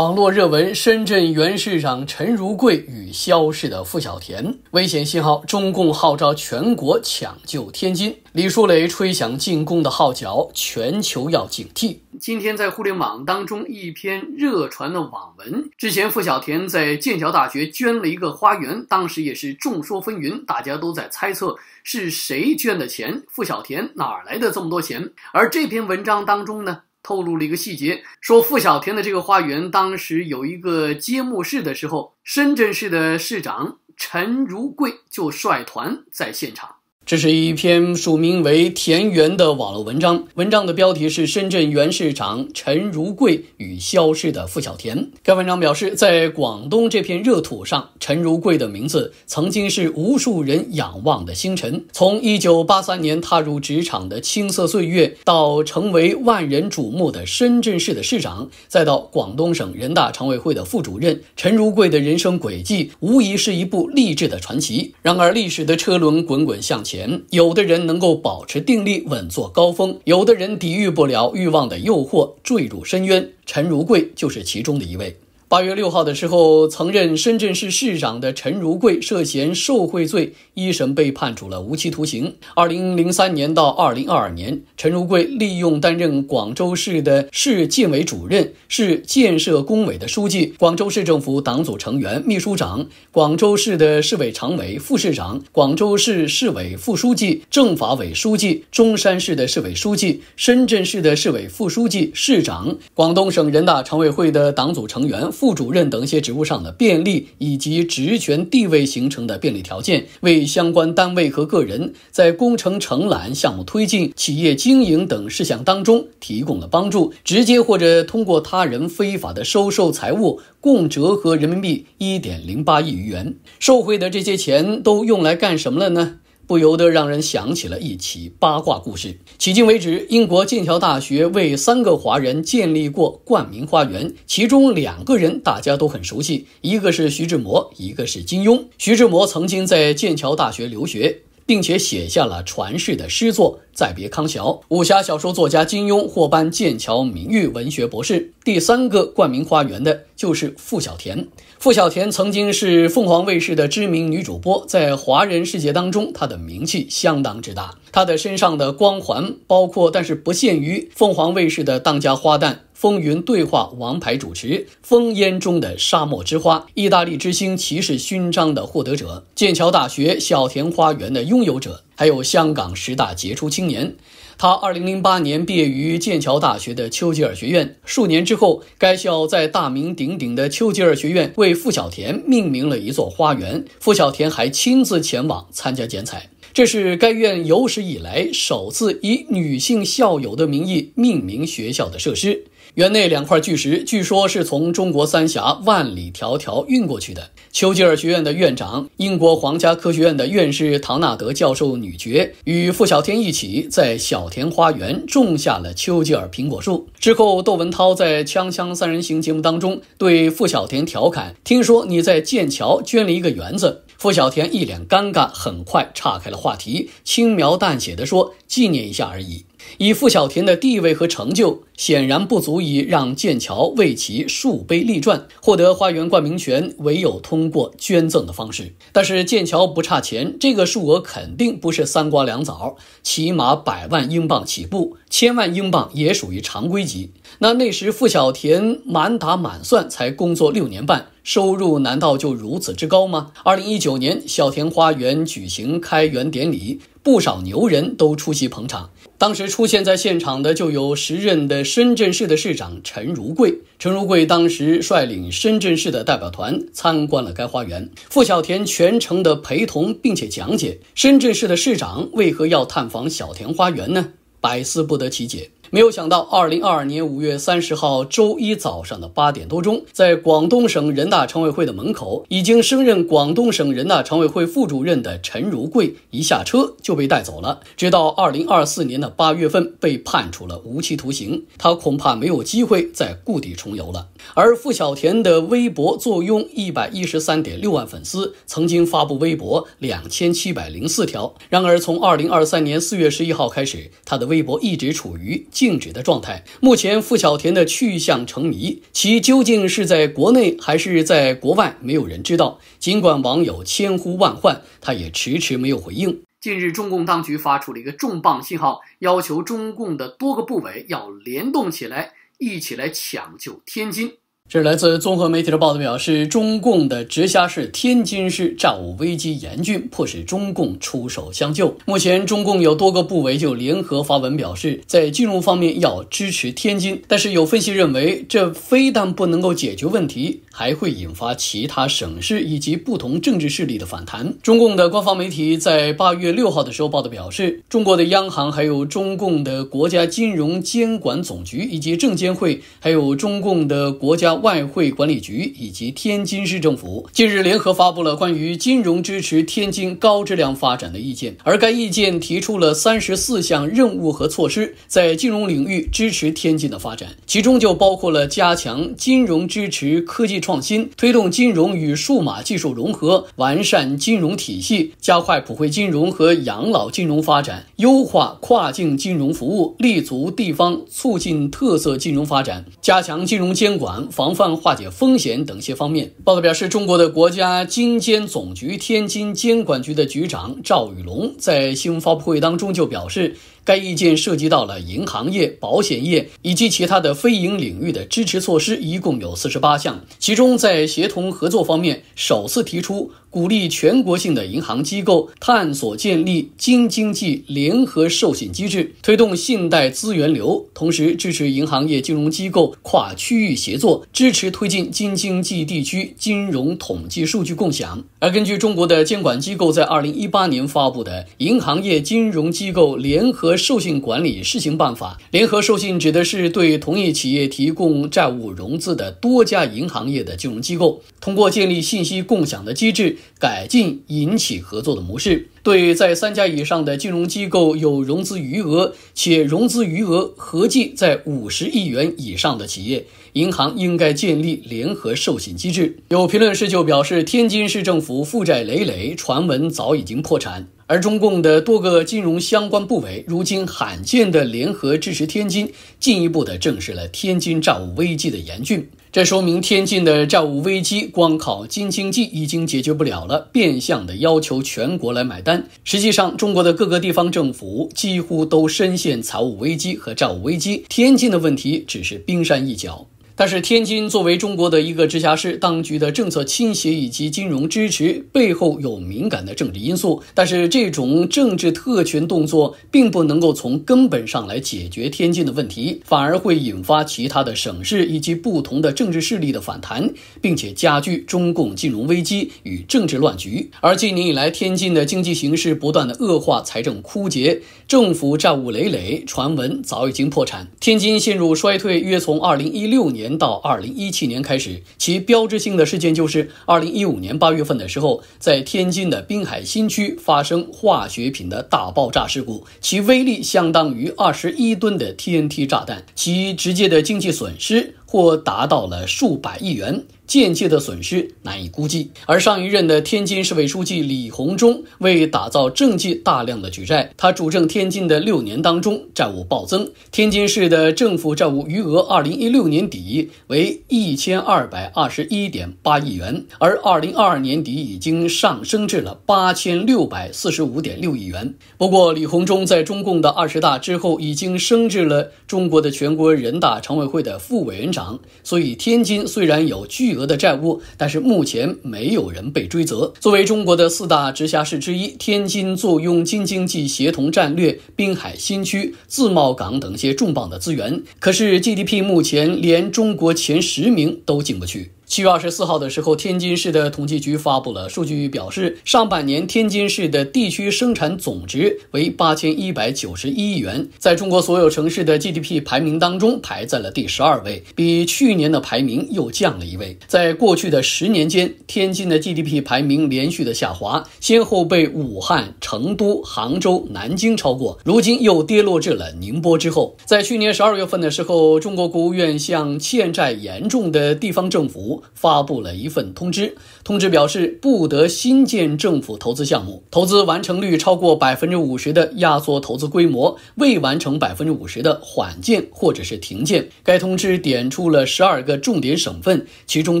网络热文：深圳原市长陈如桂与消逝的付小田危险信号。中共号召全国抢救天津，李树雷吹响进攻的号角，全球要警惕。今天在互联网当中一篇热传的网文，之前付小田在剑桥大学捐了一个花园，当时也是众说纷纭，大家都在猜测是谁捐的钱，付小田哪来的这么多钱？而这篇文章当中呢？透露了一个细节，说付小天的这个花园当时有一个揭幕式的时候，深圳市的市长陈如桂就率团在现场。这是一篇署名为田园的网络文章，文章的标题是《深圳原市长陈如桂与消失的付小田》。该文章表示，在广东这片热土上，陈如桂的名字曾经是无数人仰望的星辰。从1983年踏入职场的青涩岁月，到成为万人瞩目的深圳市的市长，再到广东省人大常委会的副主任，陈如桂的人生轨迹无疑是一部励志的传奇。然而，历史的车轮滚滚向前。前，有的人能够保持定力，稳坐高峰；有的人抵御不了欲望的诱惑，坠入深渊。陈如桂就是其中的一位。八月六号的时候，曾任深圳市市长的陈如桂涉嫌受贿罪，一审被判处了无期徒刑。二零零三年到二零二二年，陈如桂利用担任广州市的市建委主任、市建设工委的书记、广州市政府党组成员、秘书长、广州市的市委常委、副市长、广州市市委副书记、政法委书记、中山市的市委书记、深圳市的市委副书记、市长、广东省人大常委会的党组成员。副主任等一些职务上的便利以及职权地位形成的便利条件，为相关单位和个人在工程承揽、项目推进、企业经营等事项当中提供了帮助，直接或者通过他人非法的收受财物，共折合人民币一点零八亿余元。受贿的这些钱都用来干什么了呢？不由得让人想起了一起八卦故事。迄今为止，英国剑桥大学为三个华人建立过冠名花园，其中两个人大家都很熟悉，一个是徐志摩，一个是金庸。徐志摩曾经在剑桥大学留学，并且写下了传世的诗作《再别康桥》。武侠小说作家金庸获颁剑桥名誉文学博士。第三个冠名花园的就是傅小田。付小田曾经是凤凰卫视的知名女主播，在华人世界当中，她的名气相当之大。她的身上的光环包括，但是不限于凤凰卫视的当家花旦、风云对话王牌主持、烽烟中的沙漠之花、意大利之星骑士勋章的获得者、剑桥大学小田花园的拥有者，还有香港十大杰出青年。他2008年毕业于剑桥大学的丘吉尔学院。数年之后，该校在大名鼎鼎的丘吉尔学院为傅小田命名了一座花园。傅小田还亲自前往参加剪彩，这是该院有史以来首次以女性校友的名义命名学校的设施。园内两块巨石，据说是从中国三峡万里迢迢运过去的。丘吉尔学院的院长、英国皇家科学院的院士唐纳德教授女爵与傅小天一起在小田花园种下了丘吉尔苹果树。之后，窦文涛在《锵锵三人行》节目当中对傅小田调侃：“听说你在剑桥捐了一个园子。”傅小田一脸尴尬，很快岔开了话题，轻描淡写的说：“纪念一下而已。”以傅小田的地位和成就，显然不足以让剑桥为其树碑立传、获得花园冠名权。唯有通过捐赠的方式。但是剑桥不差钱，这个数额肯定不是三瓜两枣，起码百万英镑起步，千万英镑也属于常规级。那那时傅小田满打满算才工作六年半，收入难道就如此之高吗？二零一九年，小田花园举行开园典礼，不少牛人都出席捧场。当时出现在现场的就有时任的深圳市的市长陈如桂，陈如桂当时率领深圳市的代表团参观了该花园，付小田全程的陪同并且讲解。深圳市的市长为何要探访小田花园呢？百思不得其解。没有想到，二零二二年五月三十号周一早上的八点多钟，在广东省人大常委会的门口，已经升任广东省人大常委会副主任的陈如桂一下车就被带走了。直到二零二四年的八月份，被判处了无期徒刑，他恐怕没有机会再故地重游了。而付小田的微博坐拥一百一十三点六万粉丝，曾经发布微博两千七百零四条。然而，从二零二三年四月十一号开始，他的微博一直处于。静止的状态。目前，付小田的去向成谜，其究竟是在国内还是在国外，没有人知道。尽管网友千呼万唤，他也迟迟没有回应。近日，中共当局发出了一个重磅信号，要求中共的多个部委要联动起来，一起来抢救天津。这是来自综合媒体的报道，表示中共的直辖市天津市债务危机严峻，迫使中共出手相救。目前，中共有多个部委就联合发文表示，在金融方面要支持天津。但是，有分析认为，这非但不能够解决问题。还会引发其他省市以及不同政治势力的反弹。中共的官方媒体在八月六号的时候报道表示，中国的央行、还有中共的国家金融监管总局以及证监会，还有中共的国家外汇管理局以及天津市政府，近日联合发布了关于金融支持天津高质量发展的意见。而该意见提出了三十四项任务和措施，在金融领域支持天津的发展，其中就包括了加强金融支持科技。创新推动金融与数码技术融合，完善金融体系，加快普惠金融和养老金融发展，优化跨境金融服务，立足地方促进特色金融发展，加强金融监管，防范化解风险等些方面。报告表示，中国的国家金监总局天津监管局的局长赵宇龙在新闻发布会当中就表示，该意见涉及到了银行业、保险业以及其他的非银领域的支持措施，一共有四十八项。其中，在协同合作方面，首次提出。鼓励全国性的银行机构探索建立京津冀联合授信机制，推动信贷资源流；同时支持银行业金融机构跨区域协作，支持推进京津冀地区金融统计数据共享。而根据中国的监管机构在二零一八年发布的《银行业金融机构联合授信管理试行办法》，联合授信指的是对同一企业提供债务融资的多家银行业的金融机构，通过建立信息共享的机制。改进引起合作的模式，对在三家以上的金融机构有融资余额且融资余额合计在五十亿元以上的企业，银行应该建立联合授信机制。有评论师就表示，天津市政府负债累累，传闻早已经破产。而中共的多个金融相关部委如今罕见的联合支持天津，进一步的证实了天津债务危机的严峻。这说明天津的债务危机光靠京津冀已经解决不了了，变相的要求全国来买单。实际上，中国的各个地方政府几乎都深陷财务危机和债务危机，天津的问题只是冰山一角。但是天津作为中国的一个直辖市，当局的政策倾斜以及金融支持背后有敏感的政治因素。但是这种政治特权动作并不能够从根本上来解决天津的问题，反而会引发其他的省市以及不同的政治势力的反弹，并且加剧中共金融危机与政治乱局。而今年以来，天津的经济形势不断的恶化，财政枯竭，政府债务累累，传闻早已经破产。天津陷入衰退约从二零一六年。到二零一七年开始，其标志性的事件就是二零一五年八月份的时候，在天津的滨海新区发生化学品的大爆炸事故，其威力相当于二十一吨的 TNT 炸弹，其直接的经济损失或达到了数百亿元。间接的损失难以估计，而上一任的天津市委书记李鸿忠为打造政绩，大量的举债。他主政天津的六年当中，债务暴增。天津市的政府债务余额，二零一六年底为一千二百二十一点八亿元，而二零二二年底已经上升至了八千六百四十五点六亿元。不过，李鸿忠在中共的二十大之后，已经升至了中国的全国人大常委会的副委员长，所以天津虽然有巨额。的债务，但是目前没有人被追责。作为中国的四大直辖市之一，天津坐拥京津冀协同战略、滨海新区、自贸港等一些重磅的资源，可是 GDP 目前连中国前十名都进不去。七月二十四号的时候，天津市的统计局发布了数据，表示上半年天津市的地区生产总值为八千一百九十一亿元，在中国所有城市的 GDP 排名当中排在了第十二位，比去年的排名又降了一位。在过去的十年间，天津的 GDP 排名连续的下滑，先后被武汉、成都、杭州、南京超过，如今又跌落至了宁波之后。在去年十二月份的时候，中国国务院向欠债严重的地方政府。发布了一份通知，通知表示不得新建政府投资项目，投资完成率超过百分之五十的压缩投资规模，未完成百分之五十的缓建或者是停建。该通知点出了十二个重点省份，其中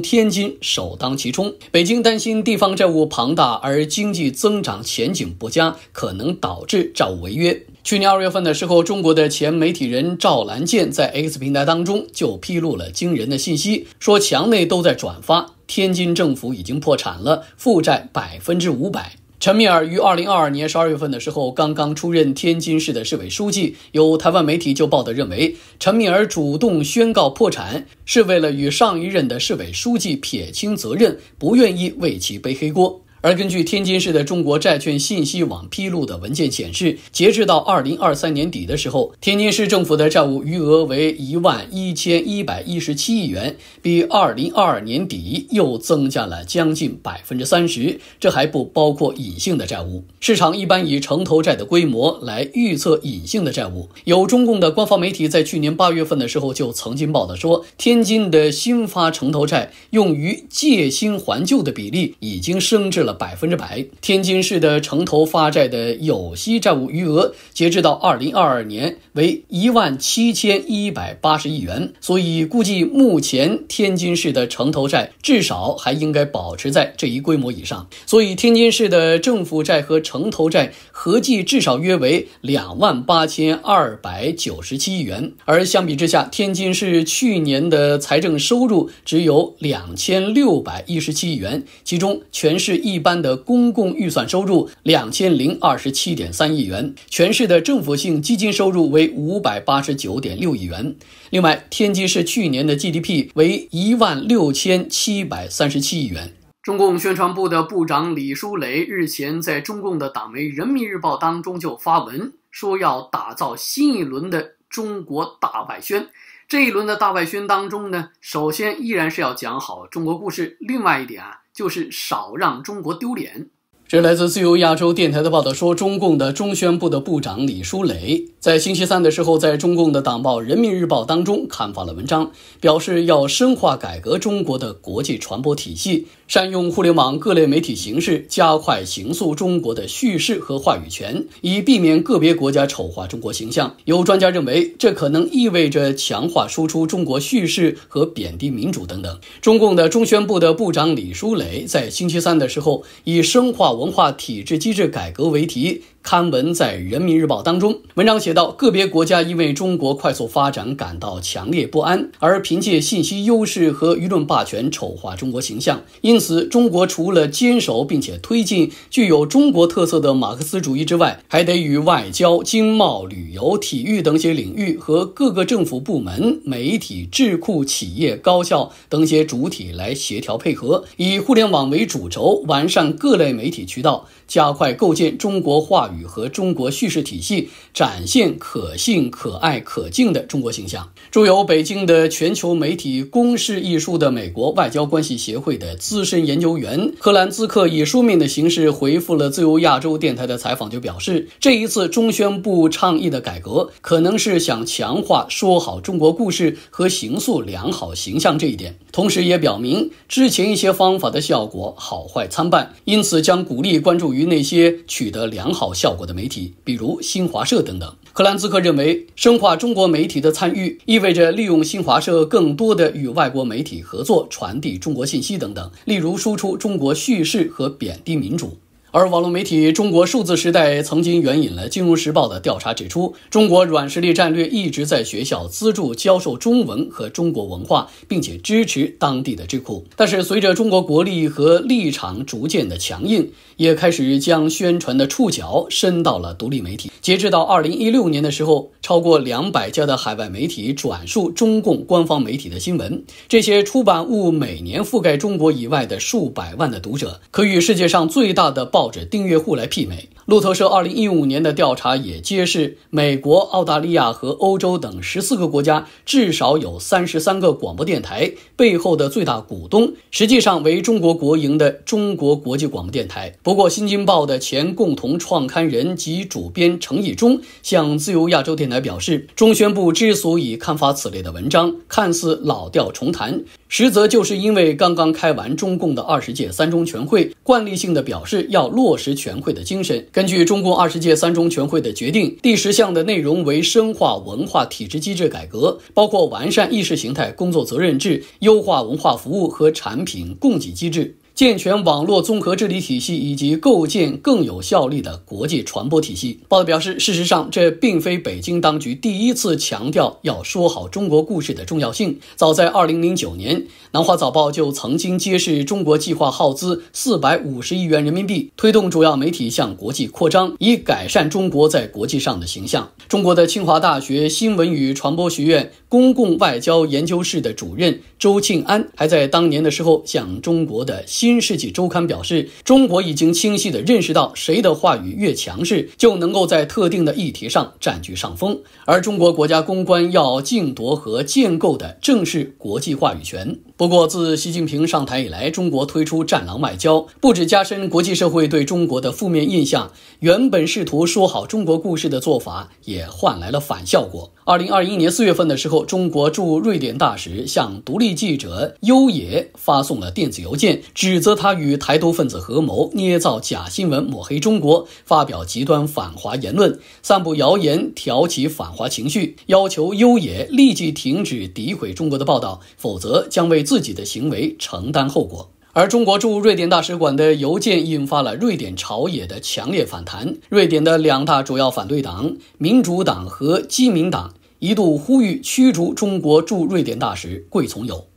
天津首当其冲。北京担心地方债务庞大而经济增长前景不佳，可能导致债务违约。去年二月份的时候，中国的前媒体人赵兰剑在 X 平台当中就披露了惊人的信息，说墙内都在转发，天津政府已经破产了，负债百分之五百。陈敏尔于二零二二年十二月份的时候刚刚出任天津市的市委书记，有台湾媒体就报道认为，陈敏尔主动宣告破产是为了与上一任的市委书记撇清责任，不愿意为其背黑锅。而根据天津市的中国债券信息网披露的文件显示，截至到二零二三年底的时候，天津市政府的债务余额为一万一千一百一十七亿元，比二零二二年底又增加了将近百分之三十。这还不包括隐性的债务。市场一般以城投债的规模来预测隐性的债务。有中共的官方媒体在去年八月份的时候就曾经报道说，天津的新发城投债用于借新还旧的比例已经升至了。百分之百。天津市的城投发债的有息债务余额，截至到二零二二年为一万七千一百八十亿元，所以估计目前天津市的城投债至少还应该保持在这一规模以上。所以天津市的政府债和城投债合计至少约为两万八千二百九十七亿元。而相比之下，天津市去年的财政收入只有两千六百一十七亿元，其中全市一。一般的公共预算收入两千零二十七点三亿元，全市的政府性基金收入为五百八十九点六亿元。另外，天津市去年的 GDP 为一万六千七百三十七亿元。中共宣传部的部长李书磊日前在中共的党媒《人民日报》当中就发文说，要打造新一轮的中国大外宣。这一轮的大外宣当中呢，首先依然是要讲好中国故事。另外一点啊。就是少让中国丢脸。这来自自由亚洲电台的报道说，中共的中宣部的部长李书磊在星期三的时候，在中共的党报《人民日报》当中刊发了文章，表示要深化改革中国的国际传播体系，善用互联网各类媒体形式，加快形塑中国的叙事和话语权，以避免个别国家丑化中国形象。有专家认为，这可能意味着强化输出中国叙事和贬低民主等等。中共的中宣部的部长李书磊在星期三的时候以深化。文化体制机制改革为题，刊文在《人民日报》当中。文章写到，个别国家因为中国快速发展感到强烈不安，而凭借信息优势和舆论霸权丑化中国形象。因此，中国除了坚守并且推进具有中国特色的马克思主义之外，还得与外交、经贸、旅游、体育等些领域和各个政府部门、媒体、智库、企业、高校等些主体来协调配合，以互联网为主轴，完善各类媒体。渠道加快构建中国话语和中国叙事体系，展现可信、可爱、可敬的中国形象。著有北京的全球媒体公示艺术的美国外交关系协会的资深研究员克兰兹克以书面的形式回复了自由亚洲电台的采访，就表示，这一次中宣部倡议的改革可能是想强化说好中国故事和形塑良好形象这一点，同时也表明之前一些方法的效果好坏参半，因此将古。努力关注于那些取得良好效果的媒体，比如新华社等等。克兰兹克认为，深化中国媒体的参与意味着利用新华社更多的与外国媒体合作，传递中国信息等等，例如输出中国叙事和贬低民主。而网络媒体《中国数字时代》曾经援引了《金融时报》的调查，指出中国软实力战略一直在学校资助教授中文和中国文化，并且支持当地的智库。但是，随着中国国力和立场逐渐的强硬，也开始将宣传的触角伸到了独立媒体。截至到二零一六年的时候，超过两百家的海外媒体转述中共官方媒体的新闻，这些出版物每年覆盖中国以外的数百万的读者，可与世界上最大的报。抱着订阅户来媲美。路透社2015年的调查也揭示，美国、澳大利亚和欧洲等十四个国家至少有三十三个广播电台背后的最大股东，实际上为中国国营的中国国际广播电台。不过，《新京报》的前共同创刊人及主编程毅中向自由亚洲电台表示，中宣部之所以刊发此类的文章，看似老调重弹，实则就是因为刚刚开完中共的二十届三中全会，惯例性的表示要落实全会的精神。根据中共二十届三中全会的决定，第十项的内容为深化文化体制机制改革，包括完善意识形态工作责任制，优化文化服务和产品供给机制。健全网络综合治理体系，以及构建更有效力的国际传播体系。报道表示，事实上，这并非北京当局第一次强调要说好中国故事的重要性。早在2009年，《南华早报》就曾经揭示，中国计划耗资450亿元人民币，推动主要媒体向国际扩张，以改善中国在国际上的形象。中国的清华大学新闻与传播学院公共外交研究室的主任周庆安，还在当年的时候向中国的新《新世纪周刊》表示，中国已经清晰地认识到，谁的话语越强势，就能够在特定的议题上占据上风。而中国国家公关要竞夺和建构的，正是国际话语权。不过，自习近平上台以来，中国推出“战狼外交”，不止加深国际社会对中国的负面印象。原本试图说好中国故事的做法，也换来了反效果。二零二一年四月份的时候，中国驻瑞典大使向独立记者优野发送了电子邮件，指责他与台独分子合谋，捏造假新闻抹黑中国，发表极端反华言论，散布谣言，挑起反华情绪，要求优野立即停止诋毁中国的报道，否则将为。自己的行为承担后果。而中国驻瑞典大使馆的邮件引发了瑞典朝野的强烈反弹。瑞典的两大主要反对党民主党和基民党一度呼吁驱逐中国驻瑞典大使桂从友。